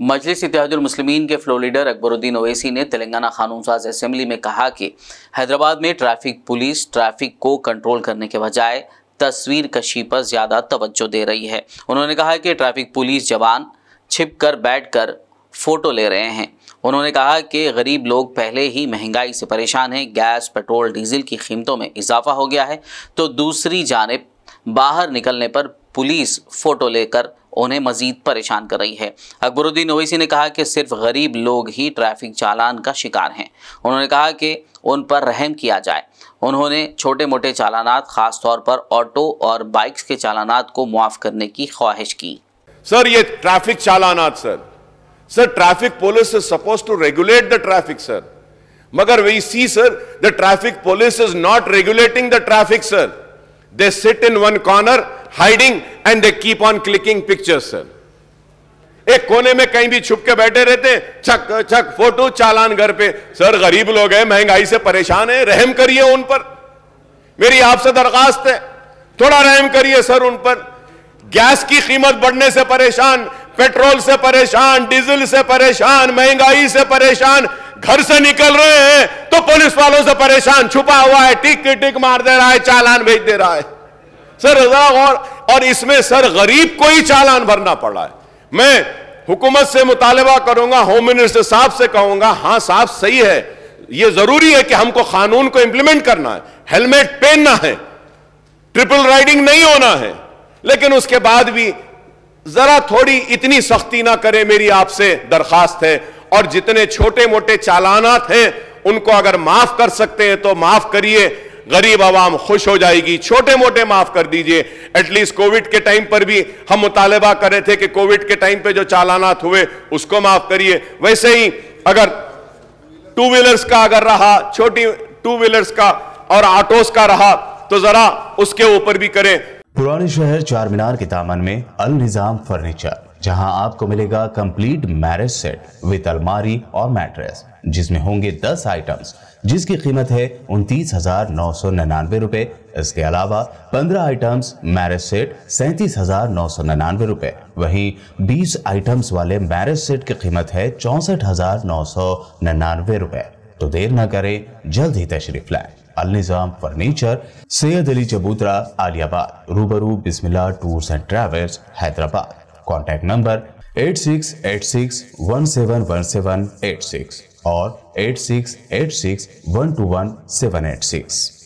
मजलिस इतिहादुलमसलमिन के flow leader Akbaruddin Owaisi ने तेलंगाना खानून साज असम्बली में कहा कि हैदराबाद में ट्रैफिक पुलिस ट्रैफिक को कंट्रोल करने के बजाय तस्वीर कशी पर ज़्यादा तवज्जो दे रही है उन्होंने कहा कि ट्रैफिक पुलिस जवान छिप कर बैठ कर फ़ोटो ले रहे हैं उन्होंने कहा कि गरीब लोग पहले ही महंगाई से परेशान हैं गैस पेट्रोल डीजल की कीमतों में इजाफा हो गया है तो दूसरी जानब बाहर निकलने पर पुलिस फ़ोटो लेकर उन्हें मजीद परेशान कर रही है अकबरुद्दीन ओवैसी ने कहा कि सिर्फ गरीब लोग ही ट्रैफिक चालान का शिकार हैं उन्होंने कहा कि उन पर रहम किया जाए उन्होंने छोटे मोटे चालानात खास तौर पर ऑटो और बाइक्स के चालानात को मुआफ़ करने की ख्वाहिश की सर ये ट्रैफिक चालानात sir sir traffic police is suppose to regulate the traffic sir मगर we see sir the traffic police is not regulating the traffic sir they sit in one corner hiding and they keep on clicking pictures sir एक कोने में कहीं भी छुप के बैठे रहते छक छक फोटो चालान घर पे सर गरीब लोग हैं महंगाई से परेशान है रहम करिए उन पर मेरी आपसे दरखास्त है थोड़ा रहम करिए सर उन पर गैस की कीमत बढ़ने से परेशान पेट्रोल से परेशान डीजल से परेशान महंगाई से परेशान घर से निकल रहे हैं तो पुलिस वालों से परेशान छुपा हुआ है टिक टिक मार दे रहा है चालान भेज दे रहा है सर रजा और, और इसमें सर गरीब को ही चालान भरना पड़ा है मैं हुकूमत से मुतालबा करूंगा होम मिनिस्टर साहब से कहूंगा हाँ साहब सही है ये जरूरी है कि हमको कानून को इंप्लीमेंट करना है हेलमेट पहनना है ट्रिपल राइडिंग नहीं होना है लेकिन उसके बाद भी जरा थोड़ी इतनी सख्ती ना करें मेरी आपसे दरखास्त है और जितने छोटे मोटे चालानात हैं उनको अगर माफ कर सकते हैं तो माफ करिए गरीब आवाम खुश हो जाएगी छोटे मोटे माफ कर दीजिए एटलीस्ट कोविड के टाइम पर भी हम मुतालबा कर रहे थे कि कोविड के टाइम पे जो चालानात हुए उसको माफ करिए वैसे ही अगर टू व्हीलर्स का अगर रहा छोटी टू व्हीलर्स का और ऑटोस का रहा तो जरा उसके ऊपर भी करें पुराने शहर चार मीनार के दामन में अल निजाम फर्नीचर जहां आपको मिलेगा कंप्लीट मैरिज सेट विद अलमारी और मैट्रेस जिसमें होंगे 10 आइटम्स जिसकी कीमत है उनतीस हजार नौ सौ निन्यानवे रुपए इसके अलावा 15 आइटम्स मैरिज सेट सैंतीस हजार नौ सौ निन्यानवे रुपए वहीं 20 आइटम्स वाले मैरिज सेट की कीमत है चौंसठ हजार नौ सौ निन्यानवे रुपए तो देर ना करें जल्द ही तशरीफ लाए अल निज़ाम फर्नीचर सैयद अली चबूतरा आलियाबाद रूबरू Bismillah tours and travels Hyderabad contact number eight six eight six one seven one seven eight six और eight six eight six one two one seven eight six